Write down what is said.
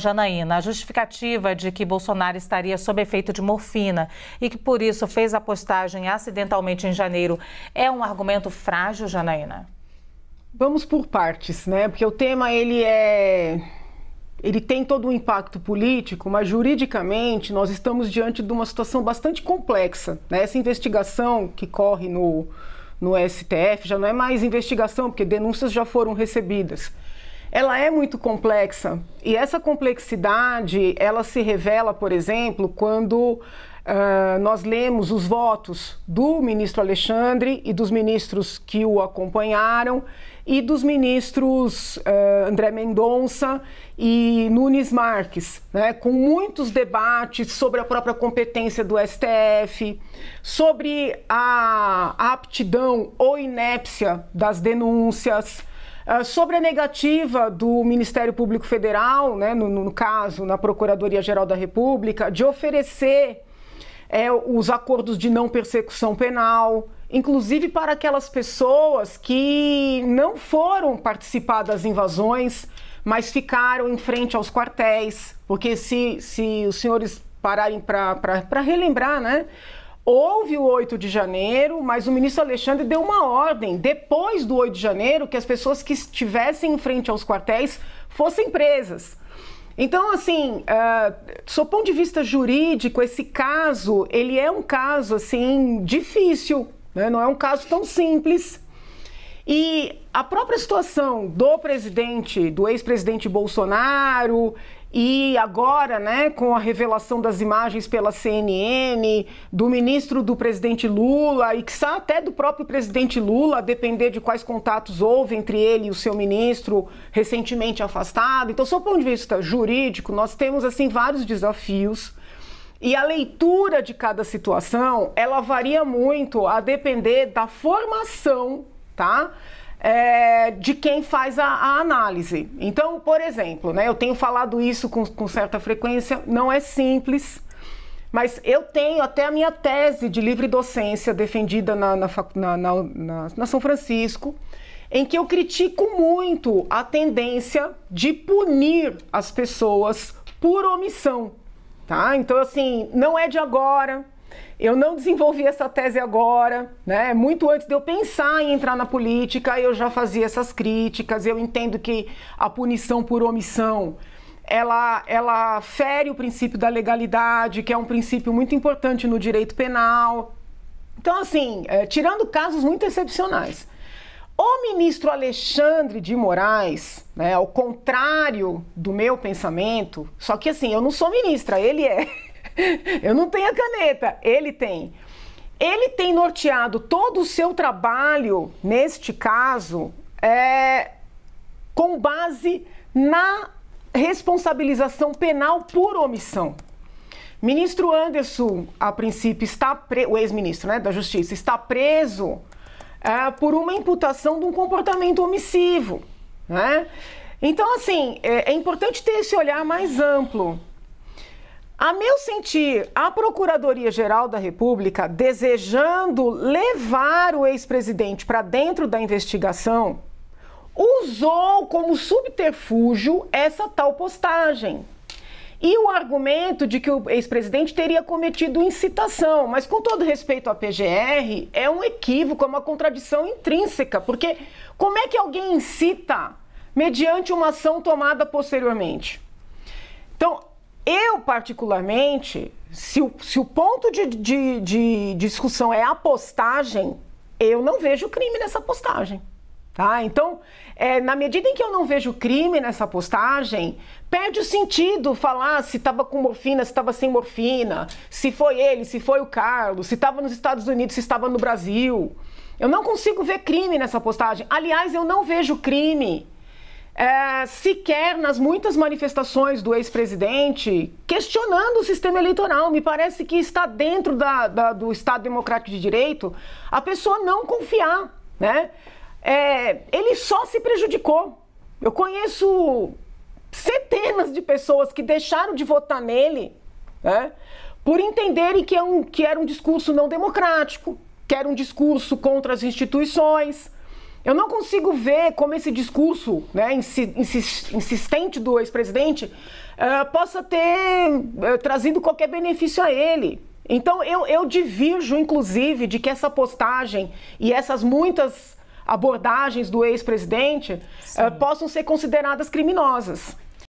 Janaína, a justificativa de que Bolsonaro estaria sob efeito de morfina e que por isso fez a postagem acidentalmente em janeiro é um argumento frágil, Janaína? Vamos por partes, né? Porque o tema ele é ele tem todo um impacto político, mas juridicamente nós estamos diante de uma situação bastante complexa. Né? Essa investigação que corre no, no STF já não é mais investigação, porque denúncias já foram recebidas ela é muito complexa. E essa complexidade, ela se revela, por exemplo, quando Uh, nós lemos os votos do ministro Alexandre e dos ministros que o acompanharam e dos ministros uh, André Mendonça e Nunes Marques, né, com muitos debates sobre a própria competência do STF, sobre a aptidão ou inépcia das denúncias ah, sobre a negativa do Ministério Público Federal, né, no, no caso, na Procuradoria-Geral da República, de oferecer é, os acordos de não persecução penal, inclusive para aquelas pessoas que não foram participar das invasões, mas ficaram em frente aos quartéis, porque se, se os senhores pararem para relembrar, né? Houve o 8 de janeiro, mas o ministro Alexandre deu uma ordem, depois do 8 de janeiro, que as pessoas que estivessem em frente aos quartéis fossem presas. Então, assim, uh, sob ponto de vista jurídico, esse caso, ele é um caso, assim, difícil, né? não é um caso tão simples. E a própria situação do presidente, do ex-presidente Bolsonaro e agora, né, com a revelação das imagens pela CNN, do ministro do presidente Lula e que até do próprio presidente Lula, a depender de quais contatos houve entre ele e o seu ministro recentemente afastado. Então, sob o ponto de vista jurídico, nós temos assim vários desafios. E a leitura de cada situação, ela varia muito a depender da formação, tá? é, de quem faz a, a, análise. Então, por exemplo, né, eu tenho falado isso com, com certa frequência, não é simples, mas eu tenho até a minha tese de livre docência defendida na, na, na, na São Francisco, em que eu critico muito a tendência de punir as pessoas por omissão. Tá? Então, assim, não é de agora, eu não desenvolvi essa tese agora, né? Muito antes de eu pensar em entrar na política, eu já fazia essas críticas. Eu entendo que a punição por omissão ela, ela fere o princípio da legalidade, que é um princípio muito importante no direito penal. Então, assim, é, tirando casos muito excepcionais. O ministro Alexandre de Moraes, né, ao contrário do meu pensamento, só que assim, eu não sou ministra, ele é. Eu não tenho a caneta, ele tem. Ele tem norteado todo o seu trabalho, neste caso, é, com base na responsabilização penal por omissão. Ministro Anderson, a princípio, está pre... o ex-ministro né, da Justiça está preso é, por uma imputação de um comportamento omissivo. Né? Então, assim, é, é importante ter esse olhar mais amplo a meu sentir, a Procuradoria-Geral da República, desejando levar o ex-presidente para dentro da investigação, usou como subterfúgio essa tal postagem. E o argumento de que o ex-presidente teria cometido incitação, mas com todo respeito à PGR, é um equívoco, é uma contradição intrínseca, porque como é que alguém incita mediante uma ação tomada posteriormente? Então, eu, particularmente, se o, se o ponto de, de, de discussão é a postagem, eu não vejo crime nessa postagem. Tá? Então, é, na medida em que eu não vejo crime nessa postagem, perde o sentido falar se estava com morfina, se estava sem morfina, se foi ele, se foi o Carlos, se estava nos Estados Unidos, se estava no Brasil. Eu não consigo ver crime nessa postagem. Aliás, eu não vejo crime é, sequer nas muitas manifestações do ex-presidente questionando o sistema eleitoral. Me parece que está dentro da, da, do Estado Democrático de Direito a pessoa não confiar. Né? É, ele só se prejudicou. Eu conheço centenas de pessoas que deixaram de votar nele né, por entenderem que, é um, que era um discurso não democrático, que era um discurso contra as instituições. Eu não consigo ver como esse discurso né, insistente do ex-presidente uh, possa ter uh, trazido qualquer benefício a ele. Então eu, eu divirjo, inclusive, de que essa postagem e essas muitas abordagens do ex-presidente uh, possam ser consideradas criminosas.